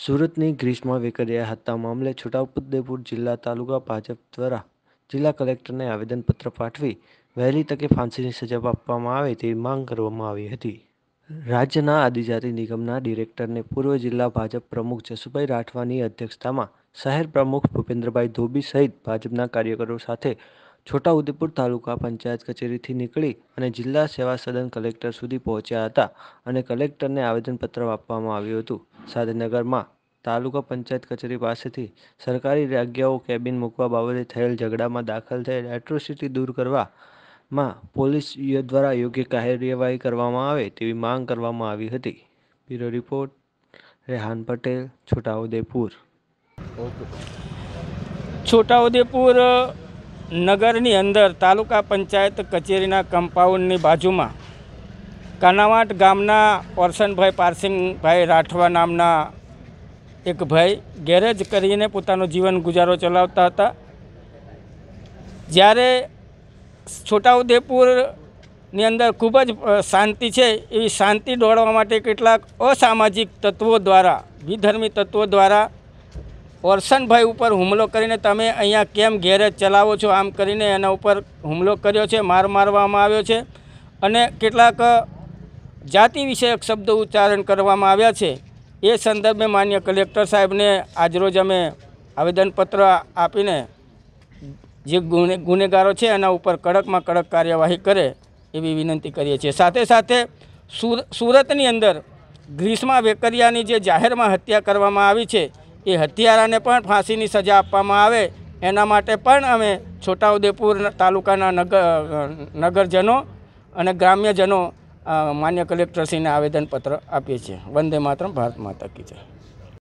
સુરતની ગ્રીષ્મા વેકરિયા હત્યા મામલે છોટાઉદેપુર જિલ્લા તાલુકા ભાજપ દ્વારા જિલ્લા કલેક્ટરને આવેદનપત્ર પાઠવી વહેલી તકે ફાંસીની સજા આપવામાં આવે તેવી માંગ કરવામાં આવી હતી રાજ્યના આદિજાતિ નિગમના ડિરેક્ટરને પૂર્વ જિલ્લા ભાજપ પ્રમુખ જસુભાઈ રાઠવાની અધ્યક્ષતામાં શહેર પ્રમુખ ભૂપેન્દ્રભાઈ ધોબી સહિત ભાજપના કાર્યકરો સાથે છોટાઉદેપુર તાલુકા પંચાયત કચેરીથી નીકળી અને જિલ્લા સેવા સદન કલેક્ટર સુધી પહોંચ્યા હતા અને કલેક્ટરને આવેદનપત્ર આપવામાં આવ્યું હતું સાધનગરમાં તાલુકા પંચાયત કચેરી પાસેથી સરકારી જગ્યાઓ કેબિન મૂકવા બાબતે થયેલ ઝઘડામાં દાખલ થયેલ એટ્રોસિટી દૂર કરવામાં પોલીસ દ્વારા યોગ્ય કાર્યવાહી કરવામાં આવે તેવી માંગ કરવામાં આવી હતી બ્યુરો રિપોર્ટ રેહાન પટેલ છોટાઉદેપુર છોટાઉદેપુર નગરની અંદર તાલુકા પંચાયત કચેરીના કમ્પાઉન્ડની બાજુમાં કાનાવાટ ગામના ઓરસનભાઈ પારસિંગભાઈ રાઠવા નામના એક ભાઈ ગેરેજ કરીને પોતાનો જીવન ગુજારો ચલાવતા હતા જ્યારે છોટાઉદેપુરની અંદર ખૂબ જ શાંતિ છે એવી શાંતિ દોડવા માટે કેટલાક અસામાજિક તત્વો દ્વારા વિધર્મી તત્વો દ્વારા ઓરસનભાઈ ઉપર હુમલો કરીને તમે અહીંયા કેમ ગેરેજ ચલાવો છો આમ કરીને એના ઉપર હુમલો કર્યો છે માર મારવામાં આવ્યો છે અને કેટલાક જાતિ વિષયક શબ્દો ઉચ્ચારણ કરવામાં આવ્યા છે એ સંદર્ભે માન્ય કલેક્ટર સાહેબને આજરોજ અમે આવેદનપત્ર આપીને જે ગુને ગુનેગારો છે એના ઉપર કડકમાં કડક કાર્યવાહી કરે એવી વિનંતી કરીએ છીએ સાથે સાથે સુરતની અંદર ગ્રીષ્મા વેકરિયાની જે જાહેરમાં હત્યા કરવામાં આવી છે એ હત્યારાને પણ ફાંસીની સજા આપવામાં આવે એના માટે પણ અમે છોટાઉદેપુર તાલુકાના નગર નગરજનો અને ગ્રામ્યજનો માન્ય કલેક્ટરશ્રીને આવેદનપત્ર આપીએ છીએ વંદે માતરમ ભારત માતા કી જય